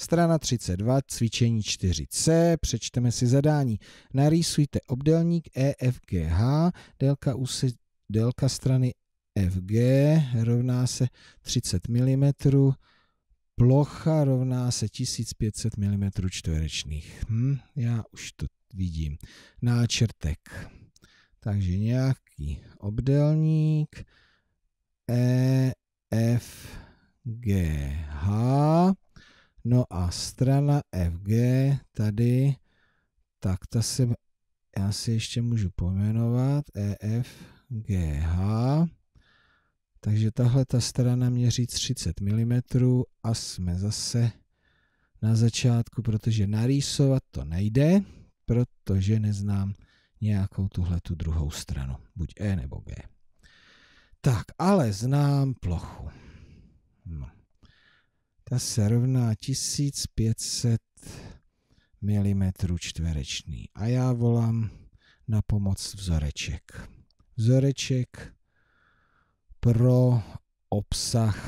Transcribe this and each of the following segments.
Strana 32, cvičení 4C, přečteme si zadání. Narýsujte obdelník EFGH, délka, úse, délka strany FG rovná se 30 mm, plocha rovná se 1500 mm čtverečných. Hm, já už to vidím. Náčrtek. Takže nějaký obdelník EFGH No a strana FG tady, tak ta se, já si ještě můžu pojmenovat, EFGH. Takže tahle ta strana měří 30 mm a jsme zase na začátku, protože narýsovat to nejde, protože neznám nějakou tuhle tu druhou stranu, buď E nebo G. Tak, ale znám plochu ta se rovná 1500 mm čtverečný. A já volám na pomoc vzoreček. Vzoreček pro obsah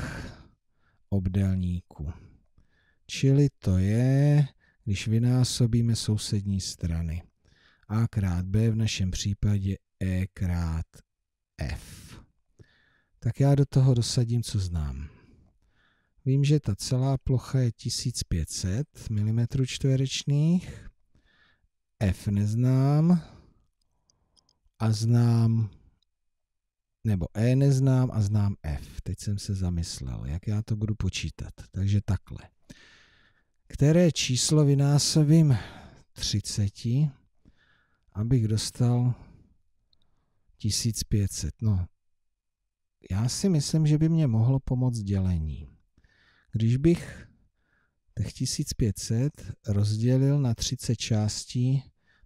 obdelníku. Čili to je, když vynásobíme sousední strany. A krát B v našem případě E krát F. Tak já do toho dosadím, co znám. Vím, že ta celá plocha je 1500 mm čtverečných. F neznám a znám, nebo E neznám a znám F. Teď jsem se zamyslel, jak já to budu počítat. Takže takhle. Které číslo vynásobím 30, abych dostal 1500? No, já si myslím, že by mě mohlo pomoct dělení. Když bych těch 1500 rozdělil na 30 částí,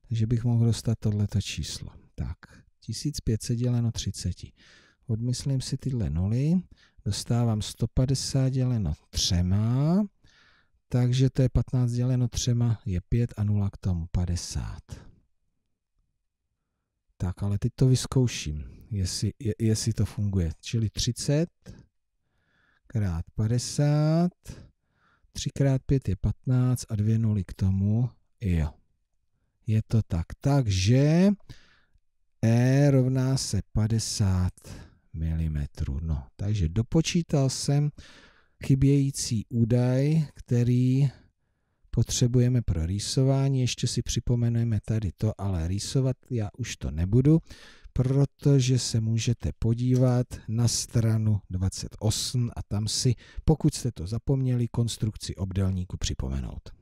takže bych mohl dostat tohleto číslo. Tak, 1500 děleno 30. Odmyslím si tyhle nuly, dostávám 150 děleno 3, takže to je 15 děleno 3, je 5 a 0 k tomu 50. Tak, ale teď to vyzkouším, jestli, jestli to funguje. Čili 30 krát 50, 3 krát 5 je 15 a 2 nuly k tomu. Jo, je to tak. Takže E rovná se 50 mm. No, takže dopočítal jsem chybějící údaj, který potřebujeme pro rýsování. Ještě si připomeneme tady to, ale rýsovat já už to nebudu, protože se můžete podívat na stranu 28 a tam si, pokud jste to zapomněli, konstrukci obdelníku připomenout.